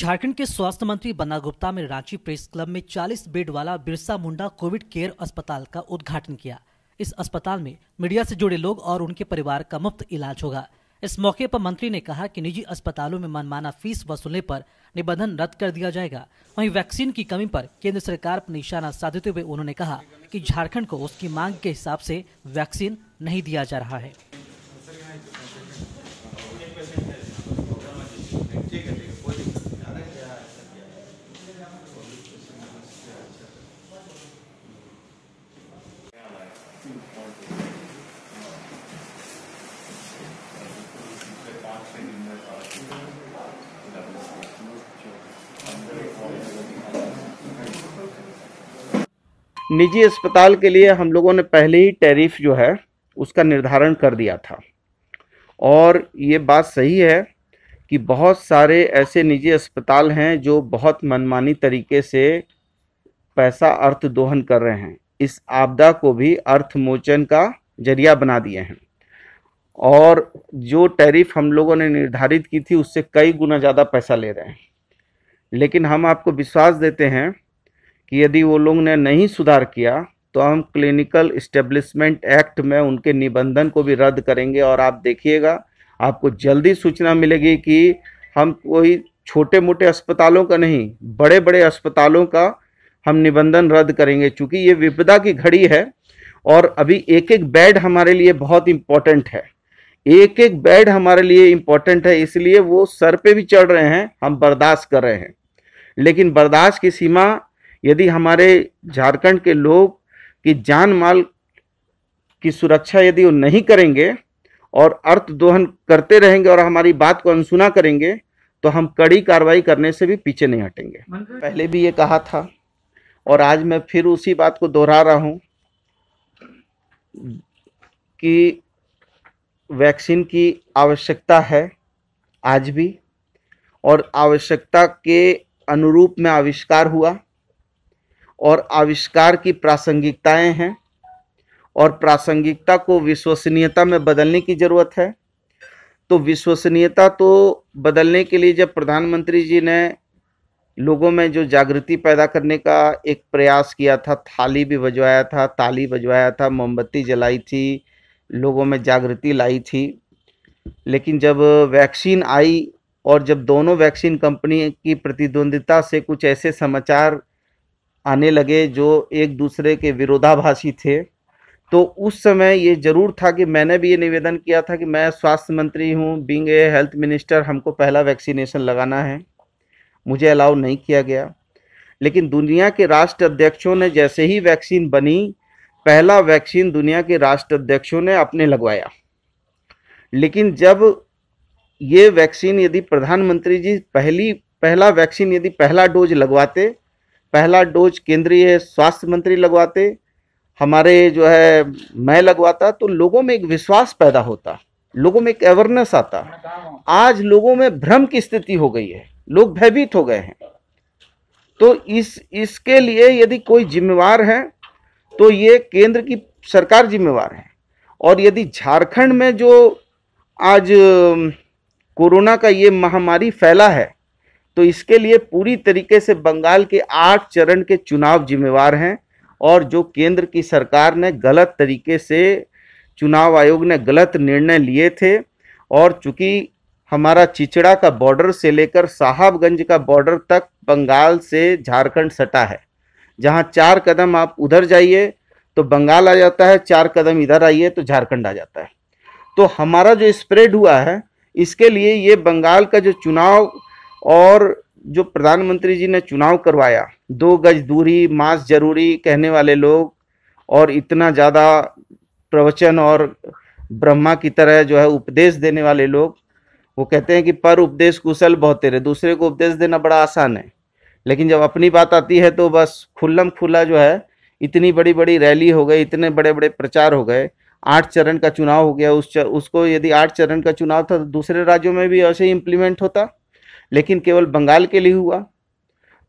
झारखंड के स्वास्थ्य मंत्री बन्ना गुप्ता ने रांची प्रेस क्लब में 40 बेड वाला बिरसा मुंडा कोविड केयर अस्पताल का उद्घाटन किया इस अस्पताल में मीडिया से जुड़े लोग और उनके परिवार का मुफ्त इलाज होगा इस मौके पर मंत्री ने कहा कि निजी अस्पतालों में मनमाना फीस वसूलने पर निबंधन रद्द कर दिया जाएगा वहीं वैक्सीन की कमी पर केंद्र सरकार पर निशाना साधते हुए उन्होंने कहा कि झारखंड को उसकी मांग के हिसाब से वैक्सीन नहीं दिया जा रहा है निजी अस्पताल के लिए हम लोगों ने पहले ही टैरिफ जो है उसका निर्धारण कर दिया था और ये बात सही है कि बहुत सारे ऐसे निजी अस्पताल हैं जो बहुत मनमानी तरीके से पैसा अर्थ दोहन कर रहे हैं इस आपदा को भी अर्थमोचन का जरिया बना दिए हैं और जो टैरिफ हम लोगों ने निर्धारित की थी उससे कई गुना ज़्यादा पैसा ले रहे हैं लेकिन हम आपको विश्वास देते हैं कि यदि वो लोग ने नहीं सुधार किया तो हम क्लिनिकल इस्टेब्लिशमेंट एक्ट में उनके निबंधन को भी रद्द करेंगे और आप देखिएगा आपको जल्दी सूचना मिलेगी कि हम कोई छोटे मोटे अस्पतालों का नहीं बड़े बड़े अस्पतालों का हम निबंधन रद्द करेंगे चूँकि ये विपदा की घड़ी है और अभी एक एक बेड हमारे लिए बहुत इम्पॉर्टेंट है एक एक बेड हमारे लिए इम्पॉर्टेंट है इसलिए वो सर पे भी चढ़ रहे हैं हम बर्दाश्त कर रहे हैं लेकिन बर्दाश्त की सीमा यदि हमारे झारखंड के लोग की जान माल की सुरक्षा यदि वो नहीं करेंगे और अर्थ दोहन करते रहेंगे और हमारी बात को अनसुना करेंगे तो हम कड़ी कार्रवाई करने से भी पीछे नहीं हटेंगे पहले भी ये कहा था और आज मैं फिर उसी बात को दोहरा रहा हूँ कि वैक्सीन की आवश्यकता है आज भी और आवश्यकता के अनुरूप में आविष्कार हुआ और आविष्कार की प्रासंगिकताएं हैं और प्रासंगिकता को विश्वसनीयता में बदलने की ज़रूरत है तो विश्वसनीयता तो बदलने के लिए जब प्रधानमंत्री जी ने लोगों में जो जागृति पैदा करने का एक प्रयास किया था थाली भी बजवाया था ताली बजवाया था मोमबत्ती जलाई थी लोगों में जागृति लाई थी लेकिन जब वैक्सीन आई और जब दोनों वैक्सीन कंपनी की प्रतिद्वंदिता से कुछ ऐसे समाचार आने लगे जो एक दूसरे के विरोधाभासी थे तो उस समय ये जरूर था कि मैंने भी ये निवेदन किया था कि मैं स्वास्थ्य मंत्री हूँ बींग ए हेल्थ मिनिस्टर हमको पहला वैक्सीनेशन लगाना है मुझे अलाउ नहीं किया गया लेकिन दुनिया के राष्ट्र अध्यक्षों ने जैसे ही वैक्सीन बनी पहला वैक्सीन दुनिया के राष्ट्र अध्यक्षों ने अपने लगवाया लेकिन जब ये वैक्सीन यदि प्रधानमंत्री जी पहली पहला वैक्सीन यदि पहला डोज लगवाते पहला डोज केंद्रीय स्वास्थ्य मंत्री लगवाते हमारे जो है मैं लगवाता तो लोगों में एक विश्वास पैदा होता लोगों में एक अवेयरनेस आता आज लोगों में भ्रम की स्थिति हो गई है लोग भयभीत हो गए हैं तो इस इसके लिए यदि कोई जिम्मेवार है तो ये केंद्र की सरकार जिम्मेवार है और यदि झारखंड में जो आज कोरोना का ये महामारी फैला है तो इसके लिए पूरी तरीके से बंगाल के आठ चरण के चुनाव जिम्मेवार हैं और जो केंद्र की सरकार ने गलत तरीके से चुनाव आयोग ने गलत निर्णय लिए थे और चूंकि हमारा चिचड़ा का बॉर्डर से लेकर साहबगंज का बॉर्डर तक बंगाल से झारखंड सटा है जहां चार कदम आप उधर जाइए तो बंगाल आ जाता है चार कदम इधर आइए तो झारखंड आ जाता है तो हमारा जो स्प्रेड हुआ है इसके लिए ये बंगाल का जो चुनाव और जो प्रधानमंत्री जी ने चुनाव करवाया दो गज दूरी मास्क जरूरी कहने वाले लोग और इतना ज़्यादा प्रवचन और ब्रह्मा की तरह जो है उपदेश देने वाले लोग वो कहते हैं कि पर उपदेश कुशल बहुत तेरे दूसरे को उपदेश देना बड़ा आसान है लेकिन जब अपनी बात आती है तो बस खुल्लम खुला जो है इतनी बड़ी बड़ी रैली हो गई इतने बड़े बड़े प्रचार हो गए आठ चरण का चुनाव हो गया उस चर, उसको यदि आठ चरण का चुनाव था तो दूसरे राज्यों में भी ऐसे ही इम्प्लीमेंट होता लेकिन केवल बंगाल के लिए हुआ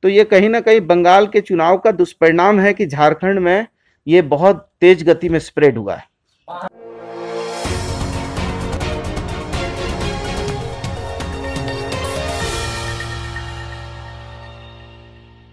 तो ये कहीं ना कहीं बंगाल के चुनाव का दुष्परिणाम है कि झारखंड में ये बहुत तेज गति में स्प्रेड हुआ है